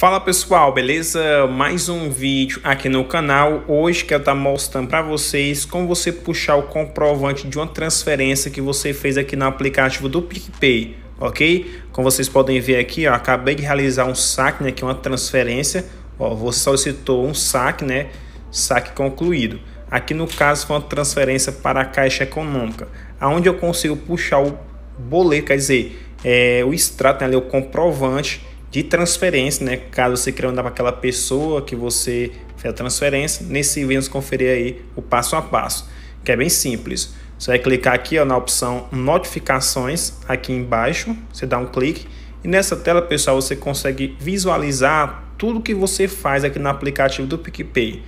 Fala pessoal, beleza? Mais um vídeo aqui no canal. Hoje que eu tá estar mostrando para vocês como você puxar o comprovante de uma transferência que você fez aqui no aplicativo do PicPay, ok? Como vocês podem ver aqui, ó, acabei de realizar um saque, né, aqui é uma transferência. Ó, você solicitou um saque, né? Saque concluído. Aqui no caso foi uma transferência para a Caixa Econômica, aonde eu consigo puxar o boleto, quer dizer, é, o extrato, né, o comprovante de transferência, né? Caso você queira mandar para aquela pessoa que você fez a transferência, nesse vamos conferir aí o passo a passo, que é bem simples. Você vai clicar aqui ó, na opção notificações, aqui embaixo, você dá um clique e nessa tela, pessoal, você consegue visualizar tudo que você faz aqui no aplicativo do PicPay.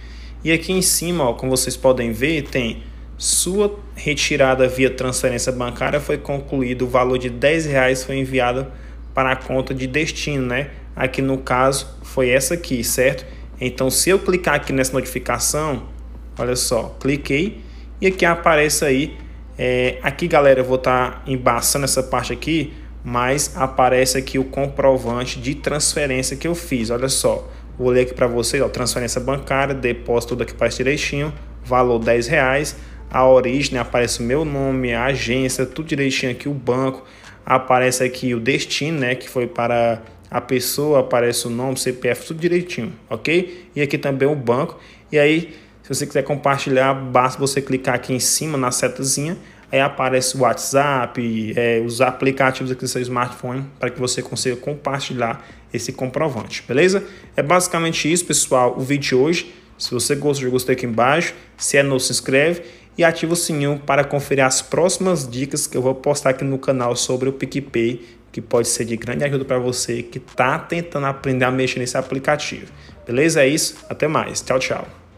E aqui em cima, ó, como vocês podem ver, tem sua retirada via transferência bancária foi concluída, o valor de R$10 foi enviado para a conta de destino, né? Aqui no caso foi essa aqui, certo? Então, se eu clicar aqui nessa notificação, olha só, cliquei e aqui aparece aí. É, aqui, galera, eu vou estar tá embaçando essa parte aqui, mas aparece aqui o comprovante de transferência que eu fiz. Olha só, vou ler aqui para vocês, ó, transferência bancária, depósito tudo aqui para direitinho, valor 10 reais a origem, né, aparece o meu nome, a agência, tudo direitinho aqui, o banco, aparece aqui o destino, né, que foi para a pessoa, aparece o nome, CPF, tudo direitinho, ok? E aqui também o banco. E aí, se você quiser compartilhar, basta você clicar aqui em cima na setazinha, aí aparece o WhatsApp, é, os aplicativos aqui do seu smartphone para que você consiga compartilhar esse comprovante, beleza? É basicamente isso, pessoal, o vídeo de hoje. Se você gostou, gostei aqui embaixo. Se é novo, se inscreve e ativa o sininho para conferir as próximas dicas que eu vou postar aqui no canal sobre o PicPay, que pode ser de grande ajuda para você que está tentando aprender a mexer nesse aplicativo. Beleza? É isso. Até mais. Tchau, tchau.